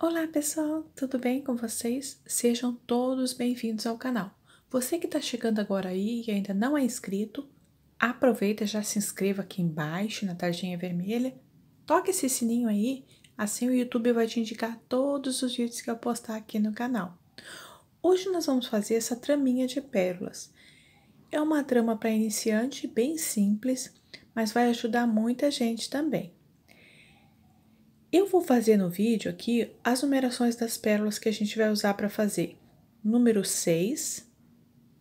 Olá pessoal, tudo bem com vocês? Sejam todos bem-vindos ao canal. Você que está chegando agora aí e ainda não é inscrito, aproveita já se inscreva aqui embaixo na tarjinha vermelha, toque esse sininho aí, assim o YouTube vai te indicar todos os vídeos que eu postar aqui no canal. Hoje nós vamos fazer essa traminha de pérolas. É uma trama para iniciante bem simples, mas vai ajudar muita gente também. Eu vou fazer no vídeo aqui as numerações das pérolas que a gente vai usar para fazer. Número 6,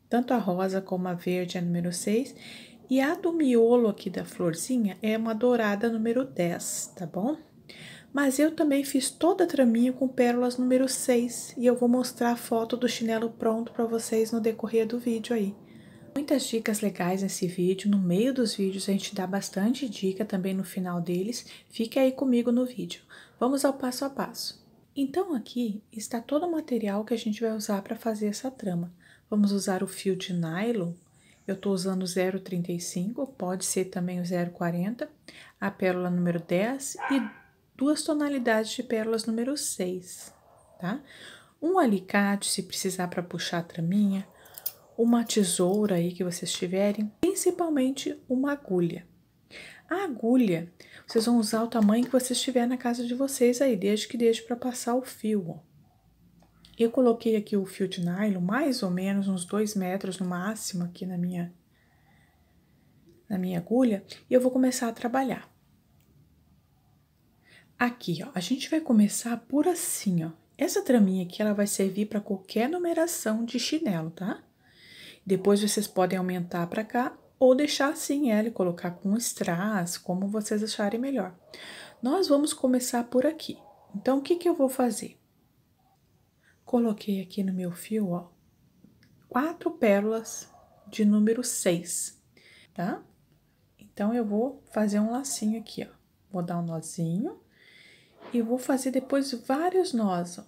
tanto a rosa como a verde é número 6, e a do miolo aqui da florzinha é uma dourada número 10, tá bom? Mas eu também fiz toda a traminha com pérolas número 6 e eu vou mostrar a foto do chinelo pronto para vocês no decorrer do vídeo aí. Muitas dicas legais nesse vídeo, no meio dos vídeos a gente dá bastante dica também no final deles, fique aí comigo no vídeo. Vamos ao passo a passo. Então aqui está todo o material que a gente vai usar para fazer essa trama. Vamos usar o fio de nylon, eu estou usando 0,35, pode ser também o 0,40, a pérola número 10 e duas tonalidades de pérolas número 6, tá? Um alicate, se precisar para puxar a traminha, uma tesoura aí que vocês tiverem, principalmente uma agulha. A agulha, vocês vão usar o tamanho que vocês tiver na casa de vocês aí, desde que deixe para passar o fio. Eu coloquei aqui o fio de nylon, mais ou menos uns dois metros no máximo aqui na minha, na minha agulha, e eu vou começar a trabalhar. Aqui, ó, a gente vai começar por assim, ó. Essa traminha aqui, ela vai servir para qualquer numeração de chinelo, tá? Depois vocês podem aumentar para cá ou deixar assim ela e colocar com strass, como vocês acharem melhor. Nós vamos começar por aqui. Então, o que, que eu vou fazer? Coloquei aqui no meu fio, ó, quatro pérolas de número 6, tá? Então, eu vou fazer um lacinho aqui, ó. Vou dar um nozinho e vou fazer depois vários nós, ó.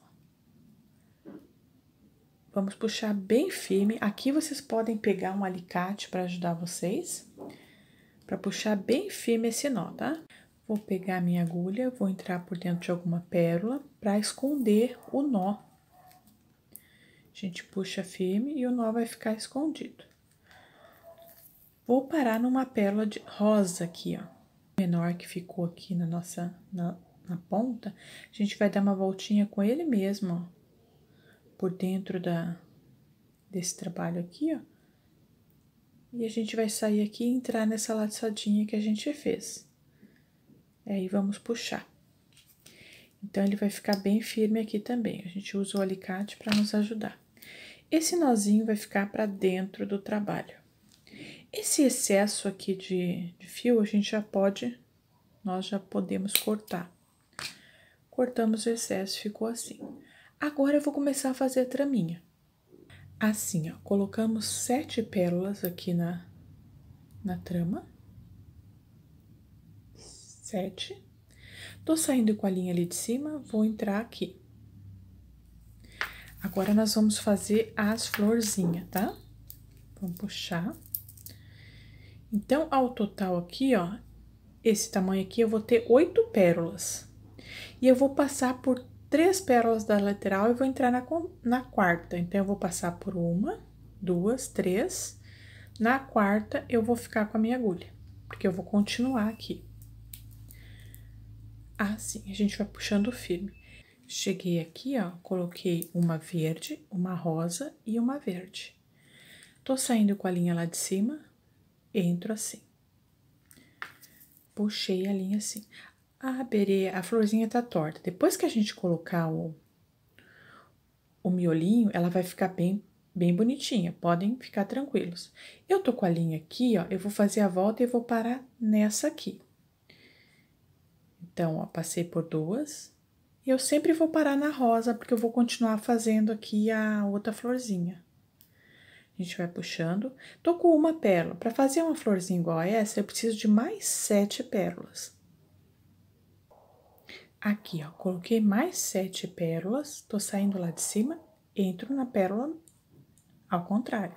Vamos puxar bem firme. Aqui vocês podem pegar um alicate para ajudar vocês, para puxar bem firme esse nó, tá? Vou pegar minha agulha, vou entrar por dentro de alguma pérola para esconder o nó. A gente puxa firme e o nó vai ficar escondido. Vou parar numa pérola de rosa aqui, ó. Menor que ficou aqui na nossa, na, na ponta, a gente vai dar uma voltinha com ele mesmo, ó por dentro da, desse trabalho aqui, ó. E a gente vai sair aqui e entrar nessa laçadinha que a gente fez. E Aí, vamos puxar. Então, ele vai ficar bem firme aqui também. A gente usa o alicate para nos ajudar. Esse nozinho vai ficar para dentro do trabalho. Esse excesso aqui de, de fio, a gente já pode, nós já podemos cortar. Cortamos o excesso, ficou assim. Agora eu vou começar a fazer a traminha. Assim, ó, colocamos sete pérolas aqui na, na trama. Sete. Tô saindo com a linha ali de cima, vou entrar aqui. Agora, nós vamos fazer as florzinhas, tá? Vamos puxar. Então, ao total aqui, ó, esse tamanho aqui, eu vou ter oito pérolas. E eu vou passar por três pérolas da lateral e vou entrar na, na quarta. Então, eu vou passar por uma, duas, três. Na quarta, eu vou ficar com a minha agulha, porque eu vou continuar aqui. Assim, a gente vai puxando firme. Cheguei aqui, ó, coloquei uma verde, uma rosa e uma verde. Tô saindo com a linha lá de cima, entro assim. Puxei a linha assim. A berê, a florzinha tá torta. Depois que a gente colocar o, o miolinho, ela vai ficar bem, bem bonitinha. Podem ficar tranquilos. Eu tô com a linha aqui, ó. Eu vou fazer a volta e vou parar nessa aqui. Então, ó, passei por duas. E eu sempre vou parar na rosa, porque eu vou continuar fazendo aqui a outra florzinha. A gente vai puxando. Tô com uma pérola. Para fazer uma florzinha igual a essa, eu preciso de mais sete pérolas. Aqui, ó, coloquei mais sete pérolas, tô saindo lá de cima, entro na pérola ao contrário.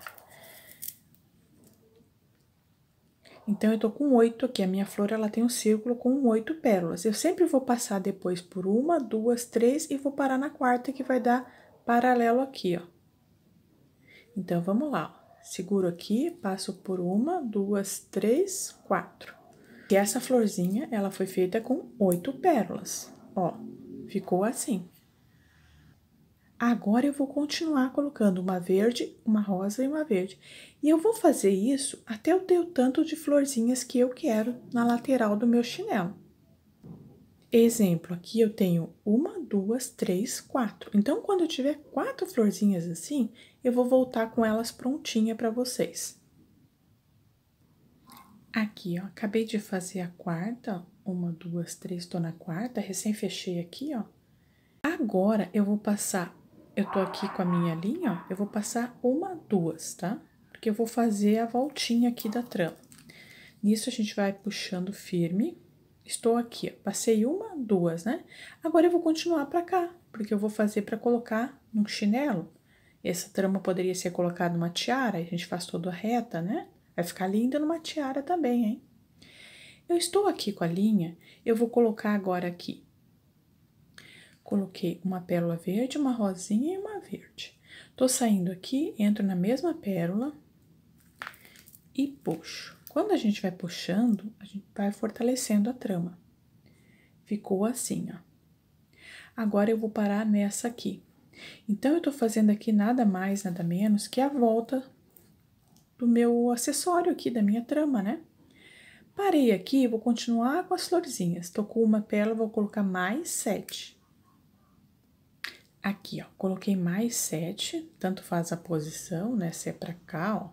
Então, eu tô com oito aqui, a minha flor, ela tem um círculo com oito pérolas. Eu sempre vou passar depois por uma, duas, três e vou parar na quarta, que vai dar paralelo aqui, ó. Então, vamos lá, ó. Seguro aqui, passo por uma, duas, três, quatro. E essa florzinha, ela foi feita com oito pérolas. Ó, ficou assim. Agora eu vou continuar colocando uma verde, uma rosa e uma verde. E eu vou fazer isso até eu ter o tanto de florzinhas que eu quero na lateral do meu chinelo. Exemplo, aqui eu tenho uma, duas, três, quatro. Então, quando eu tiver quatro florzinhas assim, eu vou voltar com elas prontinha para vocês. Aqui, ó, acabei de fazer a quarta, ó uma, duas, três, tô na quarta, recém fechei aqui, ó. Agora eu vou passar, eu tô aqui com a minha linha, ó, eu vou passar uma, duas, tá? Porque eu vou fazer a voltinha aqui da trama. Nisso a gente vai puxando firme. Estou aqui, ó, passei uma, duas, né? Agora eu vou continuar pra cá, porque eu vou fazer pra colocar num chinelo. Essa trama poderia ser colocada numa tiara, a gente faz toda reta, né? Vai ficar linda numa tiara também, hein? Eu estou aqui com a linha, eu vou colocar agora aqui. Coloquei uma pérola verde, uma rosinha e uma verde. Tô saindo aqui, entro na mesma pérola e puxo. Quando a gente vai puxando, a gente vai fortalecendo a trama. Ficou assim, ó. Agora eu vou parar nessa aqui. Então, eu tô fazendo aqui nada mais, nada menos que a volta do meu acessório aqui, da minha trama, né? Parei aqui, vou continuar com as florzinhas. Tô com uma pérola, vou colocar mais sete. Aqui, ó, coloquei mais sete, tanto faz a posição, né, se é pra cá, ó,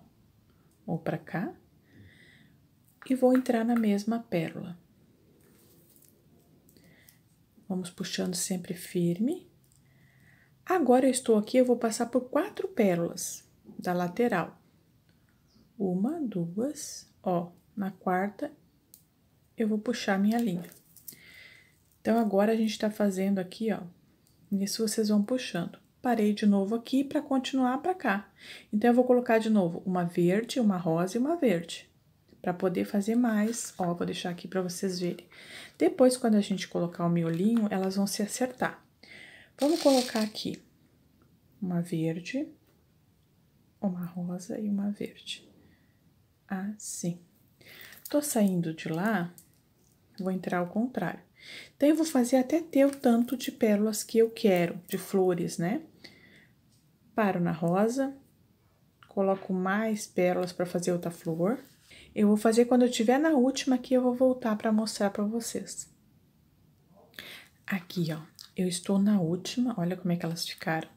ou pra cá. E vou entrar na mesma pérola. Vamos puxando sempre firme. Agora eu estou aqui, eu vou passar por quatro pérolas da lateral. Uma, duas, ó, na quarta, eu vou puxar minha linha. Então, agora a gente tá fazendo aqui, ó, nisso vocês vão puxando. Parei de novo aqui para continuar para cá. Então, eu vou colocar de novo uma verde, uma rosa e uma verde, para poder fazer mais. Ó, vou deixar aqui para vocês verem. Depois, quando a gente colocar o miolinho, elas vão se acertar. Vamos colocar aqui uma verde, uma rosa e uma verde. Assim. Tô saindo de lá, vou entrar ao contrário. Então, eu vou fazer até ter o tanto de pérolas que eu quero, de flores, né? Paro na rosa, coloco mais pérolas para fazer outra flor. Eu vou fazer quando eu tiver na última aqui, eu vou voltar para mostrar para vocês. Aqui, ó, eu estou na última, olha como é que elas ficaram.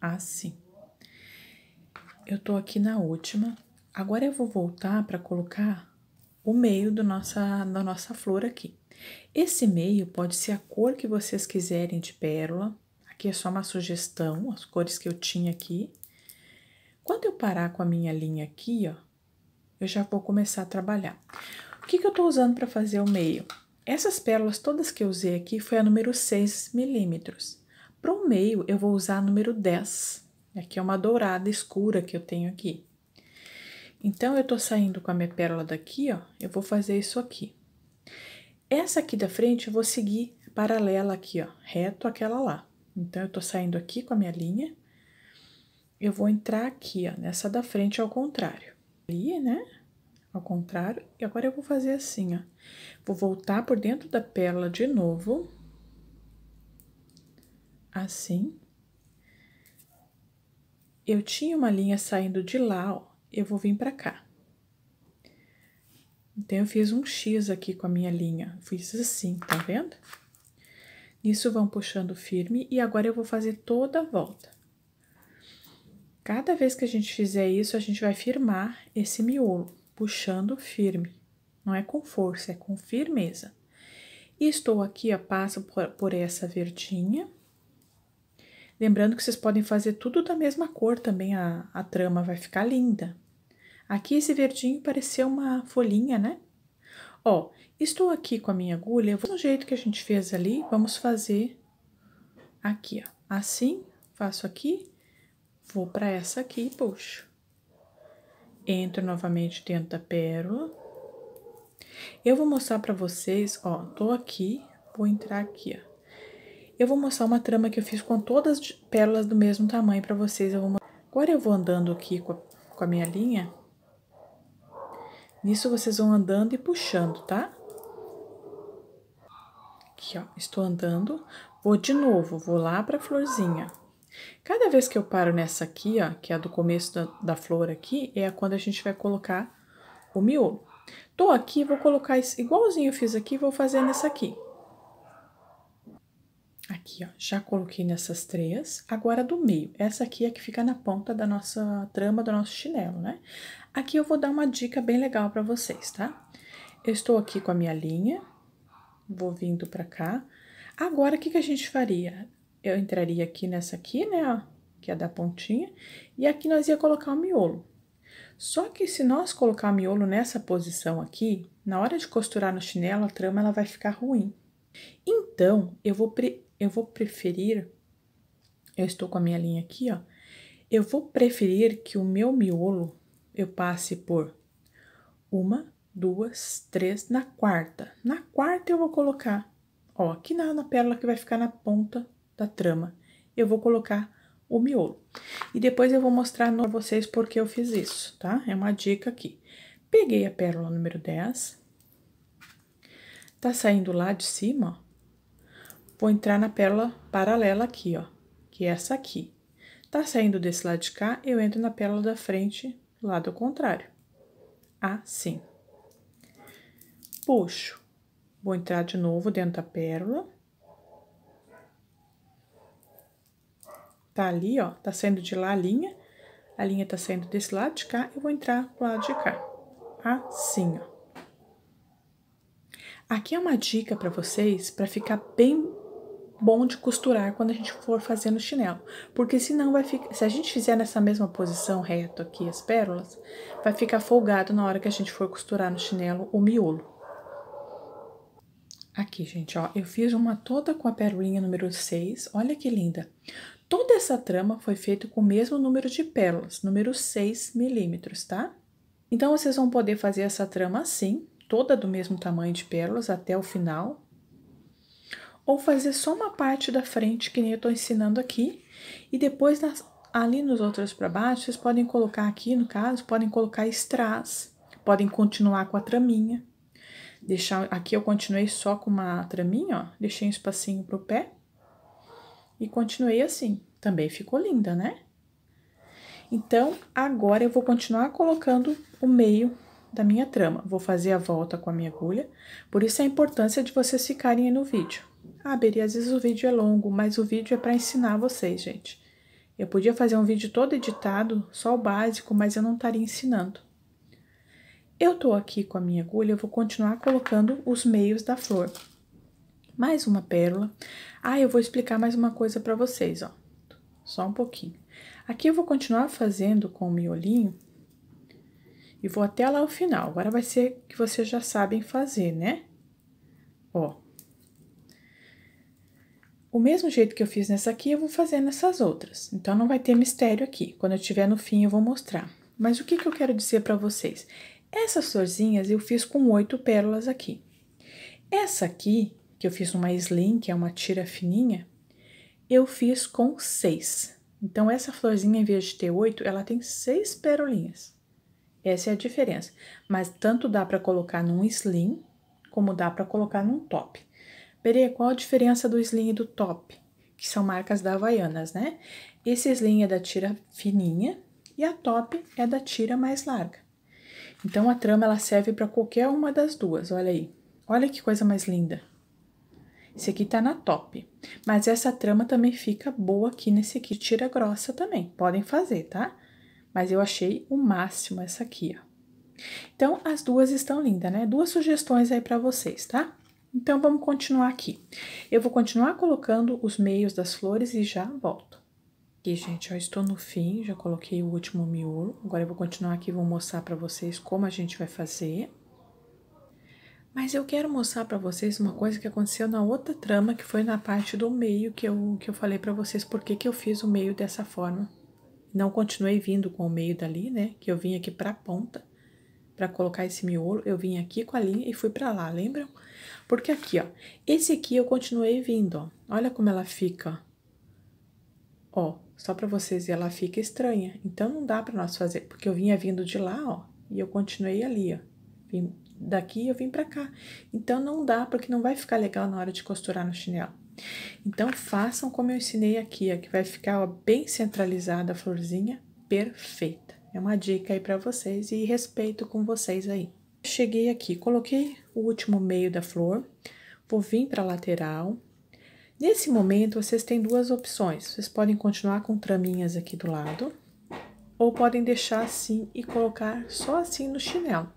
Assim. Eu tô aqui na última. Agora eu vou voltar para colocar o meio do nossa, da nossa flor aqui. Esse meio pode ser a cor que vocês quiserem de pérola. Aqui é só uma sugestão, as cores que eu tinha aqui. Quando eu parar com a minha linha aqui, ó, eu já vou começar a trabalhar. O que, que eu tô usando para fazer o meio? Essas pérolas todas que eu usei aqui foi a número 6 milímetros. Para o meio, eu vou usar a número 10. Aqui né, é uma dourada escura que eu tenho aqui. Então, eu tô saindo com a minha pérola daqui, ó, eu vou fazer isso aqui. Essa aqui da frente, eu vou seguir paralela aqui, ó, reto aquela lá. Então, eu tô saindo aqui com a minha linha, eu vou entrar aqui, ó, nessa da frente ao contrário. Ali, né? Ao contrário, e agora eu vou fazer assim, ó. Vou voltar por dentro da pérola de novo. Assim. Eu tinha uma linha saindo de lá, ó eu vou vir para cá. Então, eu fiz um X aqui com a minha linha. Fiz assim, tá vendo? Nisso, vão puxando firme e agora eu vou fazer toda a volta. Cada vez que a gente fizer isso, a gente vai firmar esse miolo, puxando firme. Não é com força, é com firmeza. E estou aqui, ó, passo por, por essa verdinha Lembrando que vocês podem fazer tudo da mesma cor também, a, a trama vai ficar linda. Aqui esse verdinho pareceu uma folhinha, né? Ó, estou aqui com a minha agulha, vou do jeito que a gente fez ali, vamos fazer aqui, ó. Assim, faço aqui, vou para essa aqui e puxo. Entro novamente dentro da pérola. Eu vou mostrar para vocês, ó, tô aqui, vou entrar aqui, ó. Eu vou mostrar uma trama que eu fiz com todas as pérolas do mesmo tamanho para vocês. Eu vou... Agora eu vou andando aqui com a, com a minha linha. Nisso vocês vão andando e puxando, tá? Aqui, ó, estou andando. Vou de novo, vou lá pra florzinha. Cada vez que eu paro nessa aqui, ó, que é a do começo da, da flor aqui, é quando a gente vai colocar o miolo. Tô aqui, vou colocar igualzinho eu fiz aqui, vou fazer nessa aqui aqui, ó, já coloquei nessas três. Agora, do meio, essa aqui é que fica na ponta da nossa trama, do nosso chinelo, né? Aqui eu vou dar uma dica bem legal pra vocês, tá? Eu estou aqui com a minha linha, vou vindo pra cá. Agora, o que que a gente faria? Eu entraria aqui nessa aqui, né, ó, que é da pontinha, e aqui nós ia colocar o miolo. Só que se nós colocar o miolo nessa posição aqui, na hora de costurar no chinelo, a trama ela vai ficar ruim. Então, eu vou pre eu vou preferir, eu estou com a minha linha aqui, ó, eu vou preferir que o meu miolo eu passe por uma, duas, três, na quarta. Na quarta eu vou colocar, ó, aqui na, na pérola que vai ficar na ponta da trama, eu vou colocar o miolo. E depois eu vou mostrar para vocês porque eu fiz isso, tá? É uma dica aqui. Peguei a pérola número 10, tá saindo lá de cima, ó, vou entrar na pérola paralela aqui, ó, que é essa aqui. Tá saindo desse lado de cá, eu entro na pérola da frente, lado contrário. Assim. Puxo. Vou entrar de novo dentro da pérola. Tá ali, ó, tá saindo de lá a linha. A linha tá saindo desse lado de cá, eu vou entrar pro lado de cá. Assim, ó. Aqui é uma dica para vocês para ficar bem bom de costurar quando a gente for fazendo chinelo, porque senão vai ficar, se a gente fizer nessa mesma posição reto aqui as pérolas, vai ficar folgado na hora que a gente for costurar no chinelo o miolo. Aqui, gente, ó, eu fiz uma toda com a pérolinha número 6, olha que linda. Toda essa trama foi feita com o mesmo número de pérolas, número 6 milímetros, tá? Então, vocês vão poder fazer essa trama assim, toda do mesmo tamanho de pérolas até o final, ou fazer só uma parte da frente, que nem eu estou ensinando aqui, e depois nas, ali nos outros para baixo, vocês podem colocar aqui, no caso, podem colocar strass, podem continuar com a traminha. Deixar, aqui eu continuei só com uma traminha, ó, deixei um espacinho pro pé e continuei assim. Também ficou linda, né? Então, agora eu vou continuar colocando o meio da minha trama. Vou fazer a volta com a minha agulha, por isso a importância de vocês ficarem aí no vídeo. Ah, Beri, às vezes o vídeo é longo, mas o vídeo é para ensinar vocês, gente. Eu podia fazer um vídeo todo editado, só o básico, mas eu não estaria ensinando. Eu tô aqui com a minha agulha, eu vou continuar colocando os meios da flor. Mais uma pérola. Ah, eu vou explicar mais uma coisa para vocês, ó. Só um pouquinho. Aqui eu vou continuar fazendo com o miolinho e vou até lá o final. Agora vai ser que vocês já sabem fazer, né? Ó, o mesmo jeito que eu fiz nessa aqui, eu vou fazer nessas outras. Então, não vai ter mistério aqui. Quando eu tiver no fim, eu vou mostrar. Mas o que, que eu quero dizer para vocês? Essas florzinhas eu fiz com oito pérolas aqui. Essa aqui, que eu fiz uma slim, que é uma tira fininha, eu fiz com seis. Então, essa florzinha, em vez de ter oito, ela tem seis pérolinhas. Essa é a diferença. Mas tanto dá para colocar num slim, como dá para colocar num top. Peraí, qual a diferença do slim e do top? Que são marcas da Havaianas, né? Esse slim é da tira fininha e a top é da tira mais larga. Então, a trama ela serve para qualquer uma das duas, olha aí. Olha que coisa mais linda. Esse aqui tá na top, mas essa trama também fica boa aqui nesse aqui, tira grossa também, podem fazer, tá? Mas eu achei o máximo essa aqui, ó. Então, as duas estão lindas, né? Duas sugestões aí para vocês, tá? Então, vamos continuar aqui. Eu vou continuar colocando os meios das flores e já volto. E, gente, eu estou no fim, já coloquei o último miolo. Agora, eu vou continuar aqui e vou mostrar para vocês como a gente vai fazer. Mas eu quero mostrar para vocês uma coisa que aconteceu na outra trama, que foi na parte do meio que eu, que eu falei para vocês por que eu fiz o meio dessa forma. Não continuei vindo com o meio dali, né? Que eu vim aqui para a ponta para colocar esse miolo, eu vim aqui com a linha e fui para lá, lembram? Porque aqui, ó, esse aqui eu continuei vindo, ó. Olha como ela fica, ó, só para vocês verem, ela fica estranha. Então, não dá para nós fazer, porque eu vinha vindo de lá, ó, e eu continuei ali, ó. Vim daqui eu vim para cá. Então, não dá, porque não vai ficar legal na hora de costurar no chinelo. Então, façam como eu ensinei aqui, ó, que vai ficar ó, bem centralizada a florzinha, perfeita. É uma dica aí para vocês e respeito com vocês aí. Cheguei aqui, coloquei o último meio da flor, vou vir para a lateral. Nesse momento, vocês têm duas opções. Vocês podem continuar com traminhas aqui do lado, ou podem deixar assim e colocar só assim no chinelo.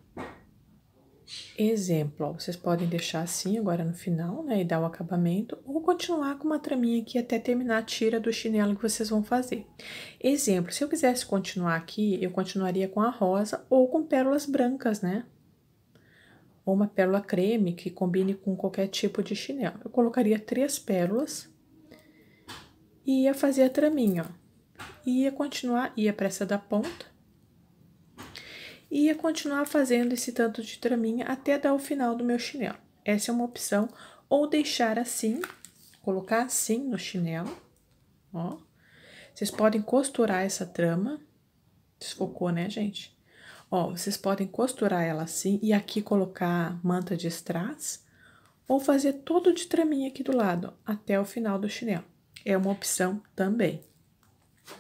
Exemplo, ó, vocês podem deixar assim agora no final, né, e dar o acabamento, ou continuar com uma traminha aqui até terminar a tira do chinelo que vocês vão fazer. Exemplo, se eu quisesse continuar aqui, eu continuaria com a rosa ou com pérolas brancas, né? Ou uma pérola creme que combine com qualquer tipo de chinelo. Eu colocaria três pérolas e ia fazer a traminha, ó. Ia continuar, ia para essa da ponta, e ia continuar fazendo esse tanto de traminha até dar o final do meu chinelo. Essa é uma opção, ou deixar assim, colocar assim no chinelo, ó. Vocês podem costurar essa trama, desfocou, né, gente? Ó, vocês podem costurar ela assim e aqui colocar manta de strass, ou fazer todo de traminha aqui do lado, até o final do chinelo. É uma opção também.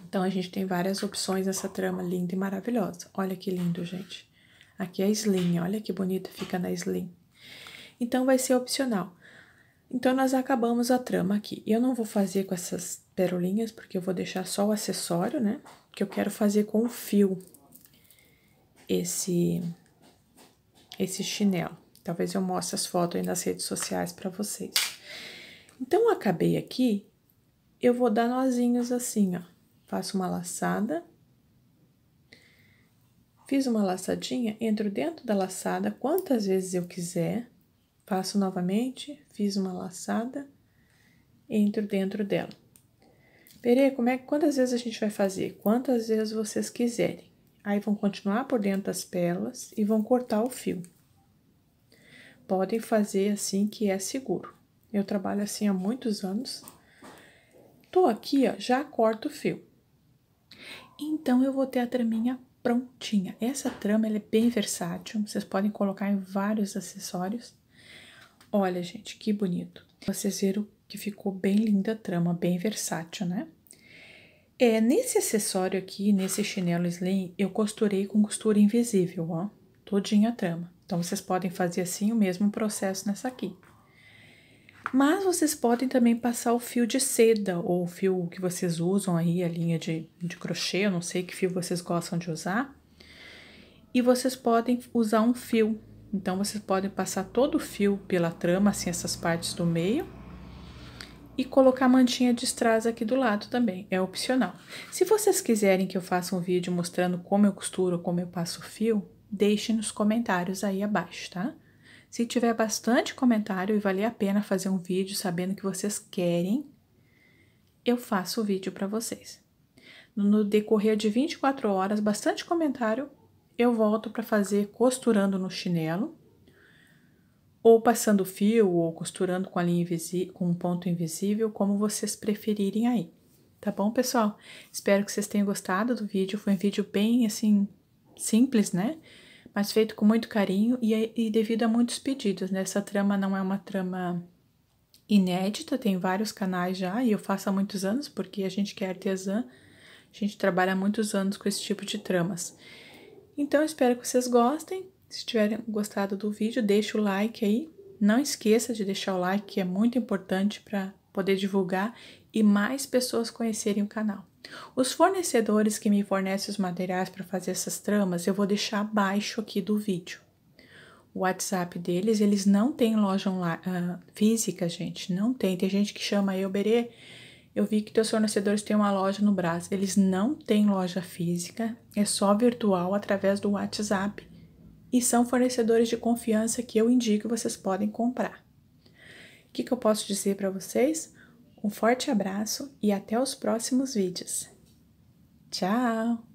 Então a gente tem várias opções nessa trama linda e maravilhosa. Olha que lindo, gente. Aqui é a slim, olha que bonita fica na slim. Então vai ser opcional. Então nós acabamos a trama aqui. Eu não vou fazer com essas perolinhas, porque eu vou deixar só o acessório, né? Que eu quero fazer com o fio esse, esse chinelo. Talvez eu mostre as fotos aí nas redes sociais para vocês. Então, acabei aqui, eu vou dar nozinhos assim, ó faço uma laçada. Fiz uma laçadinha, entro dentro da laçada quantas vezes eu quiser. Faço novamente, fiz uma laçada, entro dentro dela. Perê, como é, quantas vezes a gente vai fazer? Quantas vezes vocês quiserem. Aí, vão continuar por dentro das pérolas e vão cortar o fio. Podem fazer assim que é seguro. Eu trabalho assim há muitos anos. Tô aqui, ó, já corto o fio. Então eu vou ter a traminha prontinha. Essa trama ela é bem versátil, vocês podem colocar em vários acessórios. Olha, gente, que bonito. Vocês viram que ficou bem linda a trama, bem versátil, né? É, nesse acessório aqui, nesse chinelo slim, eu costurei com costura invisível, ó, todinha a trama. Então, vocês podem fazer assim o mesmo processo nessa aqui. Mas vocês podem também passar o fio de seda ou o fio que vocês usam aí, a linha de, de crochê, eu não sei que fio vocês gostam de usar. E vocês podem usar um fio. Então, vocês podem passar todo o fio pela trama, assim, essas partes do meio. E colocar a mantinha de strass aqui do lado também, é opcional. Se vocês quiserem que eu faça um vídeo mostrando como eu costuro, como eu passo o fio, deixem nos comentários aí abaixo, tá? Se tiver bastante comentário e valer a pena fazer um vídeo sabendo que vocês querem, eu faço o vídeo para vocês. No decorrer de 24 horas, bastante comentário, eu volto para fazer costurando no chinelo, ou passando fio, ou costurando com a linha com um ponto invisível, como vocês preferirem aí. Tá bom, pessoal? Espero que vocês tenham gostado do vídeo. Foi um vídeo bem, assim, simples, né? mas feito com muito carinho e, e devido a muitos pedidos. Né? Essa trama não é uma trama inédita, tem vários canais já e eu faço há muitos anos porque a gente que é artesã, a gente trabalha há muitos anos com esse tipo de tramas. Então, espero que vocês gostem. Se tiverem gostado do vídeo, deixe o like aí. Não esqueça de deixar o like, que é muito importante para poder divulgar e mais pessoas conhecerem o canal. Os fornecedores que me fornecem os materiais para fazer essas tramas eu vou deixar abaixo aqui do vídeo. O WhatsApp deles, eles não têm loja uh, física, gente, não tem. Tem gente que chama eu, Berê, eu vi que teus fornecedores têm uma loja no Brasil. Eles não têm loja física, é só virtual através do WhatsApp. E são fornecedores de confiança que eu indico que vocês podem comprar. O que, que eu posso dizer para vocês? Um forte abraço e até os próximos vídeos. Tchau!